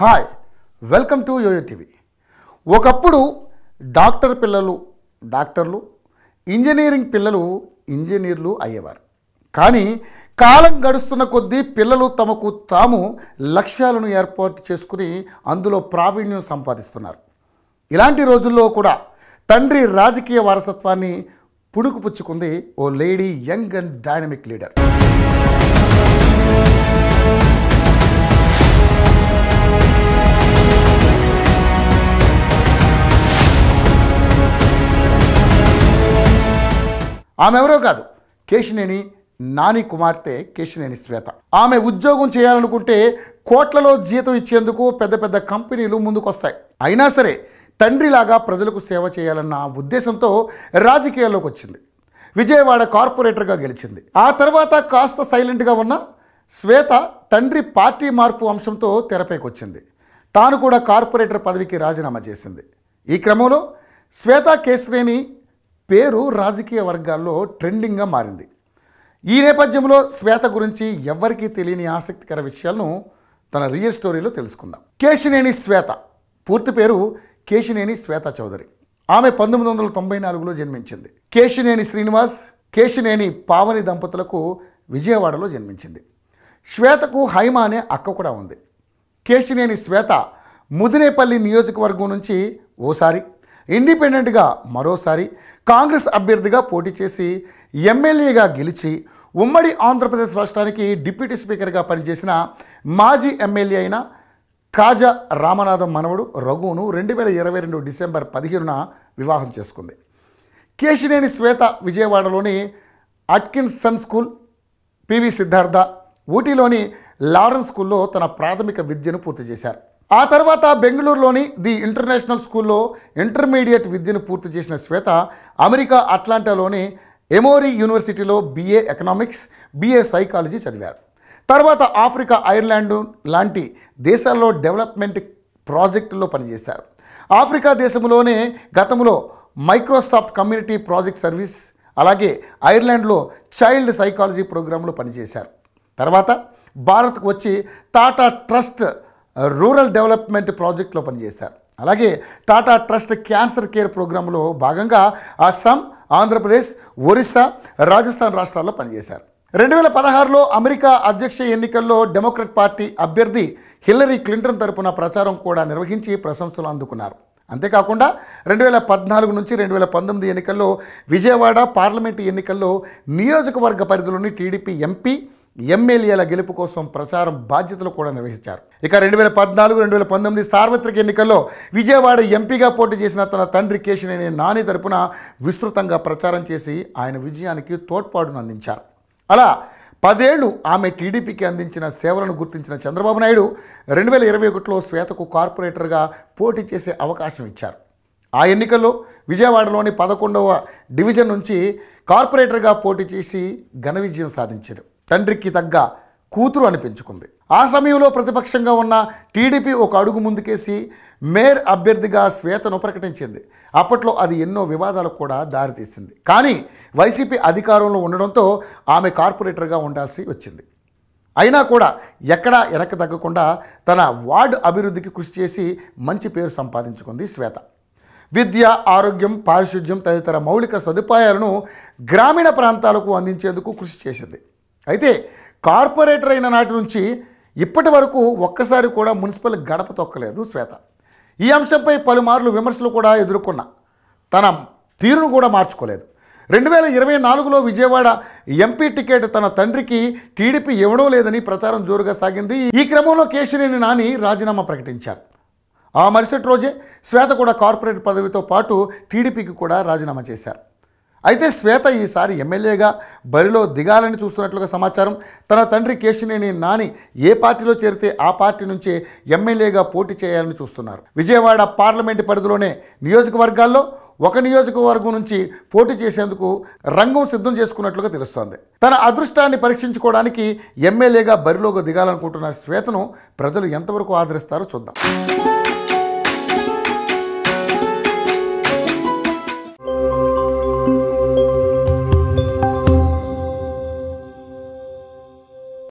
hi welcome to YoYo TV ఒకప్పుడు doctor పిల్లలు డాక్టర్లు ఇంజనీరింగ్ పిల్లలు ఇంజనీర్లు అయ్యేవారు కానీ కాలం గడుస్తున్న కొద్దీ పిల్లలు తమకు తాము లక్ష్యాలను ఏర్పాటు చేసుకుని అందులో ప్రావీణ్యం సంపాదిస్తున్నారు ఇలాంటి రోజుల్లో కూడా తండ్రి రాజకీయ వారసత్వాన్ని పుణుకుపుచ్చుకుంది ఓ lady young and dynamic leader ఆమె ఎవరో కాదు కేశినేని నాని కుమార్తె కేశినేని శ్వేత ఆమె ఉద్యోగం చేయాలనుకుంటే కోట్లలో జీతం ఇచ్చేందుకు పెద్ద పెద్ద కంపెనీలు ముందుకొస్తాయి అయినా సరే తండ్రిలాగా ప్రజలకు సేవ చేయాలన్న ఉద్దేశంతో రాజకీయాల్లోకి వచ్చింది విజయవాడ కార్పొరేటర్గా గెలిచింది ఆ తర్వాత కాస్త సైలెంట్గా ఉన్న శ్వేత తండ్రి పార్టీ మార్పు అంశంతో తెరపైకి వచ్చింది తాను కూడా కార్పొరేటర్ పదవికి రాజీనామా చేసింది ఈ క్రమంలో శ్వేత కేశ్రేణి పేరు రాజకీయ వర్గాల్లో ట్రెండింగ్గా మారింది ఈ నేపథ్యంలో శ్వేత గురించి ఎవ్వరికీ తెలియని ఆసక్తికర విషయాలను తన రియల్ స్టోరీలో తెలుసుకుందాం కేశినేని శ్వేత పూర్తి పేరు కేశినేని శ్వేత చౌదరి ఆమె పంతొమ్మిది వందల తొంభై నాలుగులో జన్మించింది కేశినేని శ్రీనివాస్ కేశినేని పావని దంపతులకు విజయవాడలో జన్మించింది శ్వేతకు హైమ అనే అక్క కూడా ఉంది కేశినేని శ్వేత ముదినేపల్లి నియోజకవర్గం నుంచి ఓసారి ఇండిపెండెంట్గా మరోసారి కాంగ్రెస్ అభ్యర్థిగా పోటీ చేసి ఎమ్మెల్యేగా గెలిచి ఉమ్మడి ఆంధ్రప్రదేశ్ రాష్ట్రానికి డిప్యూటీ స్పీకర్గా పనిచేసిన మాజీ ఎమ్మెల్యే అయిన కాజా రామనాథం మనవడు రఘువును రెండు వేల ఇరవై రెండు డిసెంబర్ పదిహేనున వివాహం చేసుకుంది కేశినేని శ్వేత విజయవాడలోని అట్కిన్సన్ స్కూల్ పివి సిద్ధార్థ ఊటీలోని లారెన్స్ స్కూల్లో తన ప్రాథమిక విద్యను పూర్తి చేశారు ఆ తర్వాత బెంగళూరులోని ది ఇంటర్నేషనల్ స్కూల్లో ఇంటర్మీడియట్ విద్యను పూర్తి చేసిన శ్వేత అమెరికా అట్లాంటాలోని ఎమోరీ యూనివర్సిటీలో బీఏ ఎకనామిక్స్ బీఏ సైకాలజీ చదివారు తర్వాత ఆఫ్రికా ఐర్లాండ్ లాంటి దేశాల్లో డెవలప్మెంట్ ప్రాజెక్టుల్లో పనిచేశారు ఆఫ్రికా దేశంలోనే గతంలో మైక్రోసాఫ్ట్ కమ్యూనిటీ ప్రాజెక్ట్ సర్వీస్ అలాగే ఐర్లాండ్లో చైల్డ్ సైకాలజీ ప్రోగ్రాంలో పనిచేశారు తర్వాత భారత్కు వచ్చి టాటా ట్రస్ట్ రూరల్ డెవలప్మెంట్ ప్రాజెక్టులో పనిచేశారు అలాగే టాటా ట్రస్ట్ క్యాన్సర్ కేర్ ప్రోగ్రాంలో భాగంగా అస్సాం ఆంధ్రప్రదేశ్ ఒరిస్సా రాజస్థాన్ రాష్ట్రాల్లో పనిచేశారు రెండు వేల పదహారులో అమెరికా అధ్యక్ష ఎన్నికల్లో డెమోక్రట్ పార్టీ అభ్యర్థి హిల్లరీ క్లింటన్ తరపున ప్రచారం కూడా నిర్వహించి ప్రశంసలు అందుకున్నారు అంతేకాకుండా రెండు వేల పద్నాలుగు నుంచి రెండు వేల పంతొమ్మిది ఎన్నికల్లో విజయవాడ పార్లమెంటు ఎన్నికల్లో నియోజకవర్గ పరిధిలోని టీడీపీ ఎంపీ ఎమ్మెల్యేల గెలుపు కోసం ప్రచారం బాధ్యతలు కూడా నిర్వహించారు ఇక రెండు వేల పద్నాలుగు రెండు వేల పంతొమ్మిది సార్వత్రిక ఎన్నికల్లో విజయవాడ ఎంపీగా పోటీ చేసిన తన తండ్రి కేశినేని నాని తరపున విస్తృతంగా ప్రచారం చేసి ఆయన విజయానికి తోడ్పాటును అందించారు అలా పదేళ్లు ఆమె టీడీపీకి అందించిన సేవలను గుర్తించిన చంద్రబాబు నాయుడు రెండు వేల ఇరవై ఒకటిలో శ్వేతకు కార్పొరేటర్గా పోటీ చేసే అవకాశం ఇచ్చారు ఆ ఎన్నికల్లో విజయవాడలోని పదకొండవ డివిజన్ నుంచి కార్పొరేటర్గా పోటీ చేసి ఘన విజయం సాధించారు తండ్రికి తగ్గ కూతురు అనిపించుకుంది ఆ సమయంలో ప్రతిపక్షంగా ఉన్న టీడీపీ ఒక అడుగు ముందుకేసి మేయర్ అభ్యర్థిగా శ్వేతను ప్రకటించింది అప్పట్లో అది ఎన్నో వివాదాలకు కూడా దారితీసింది కానీ వైసీపీ అధికారంలో ఉండడంతో ఆమె కార్పొరేటర్గా ఉండాల్సి వచ్చింది అయినా కూడా ఎక్కడా వెనక్కి తగ్గకుండా తన వార్డు అభివృద్ధికి కృషి చేసి మంచి పేరు సంపాదించుకుంది శ్వేత విద్య ఆరోగ్యం పారిశుద్ధ్యం తదితర మౌలిక సదుపాయాలను గ్రామీణ ప్రాంతాలకు అందించేందుకు కృషి చేసింది అయితే కార్పొరేటర్ అయిన నాటి నుంచి ఇప్పటి వరకు ఒక్కసారి కూడా మున్సిపల్ గడప తొక్కలేదు శ్వేత ఈ అంశంపై పలుమార్లు విమర్శలు కూడా ఎదుర్కొన్న తన తీరును కూడా మార్చుకోలేదు రెండు వేల ఇరవై నాలుగులో విజయవాడ ఎంపీ టికెట్ తన తండ్రికి టీడీపీ ఇవ్వడం లేదని ప్రచారం జోరుగా సాగింది ఈ క్రమంలో కేశినేని నాని రాజీనామా ప్రకటించారు ఆ మరుసటి రోజే శ్వేత కూడా కార్పొరేట్ పదవితో పాటు టీడీపీకి కూడా రాజీనామా చేశారు అయితే శ్వేత ఈసారి ఎమ్మెల్యేగా బరిలో దిగాలని చూస్తున్నట్లుగా సమాచారం తన తండ్రి కేశినేని నాని ఏ పార్టీలో చేరితే ఆ పార్టీ నుంచే ఎమ్మెల్యేగా పోటీ చేయాలని చూస్తున్నారు విజయవాడ పార్లమెంటు పరిధిలోనే నియోజకవర్గాల్లో ఒక నియోజకవర్గం నుంచి పోటీ చేసేందుకు రంగం సిద్ధం చేసుకున్నట్లుగా తెలుస్తోంది తన అదృష్టాన్ని పరీక్షించుకోవడానికి ఎమ్మెల్యేగా బరిలోకి దిగాలనుకుంటున్న శ్వేతను ప్రజలు ఎంతవరకు ఆదరిస్తారో చూద్దాం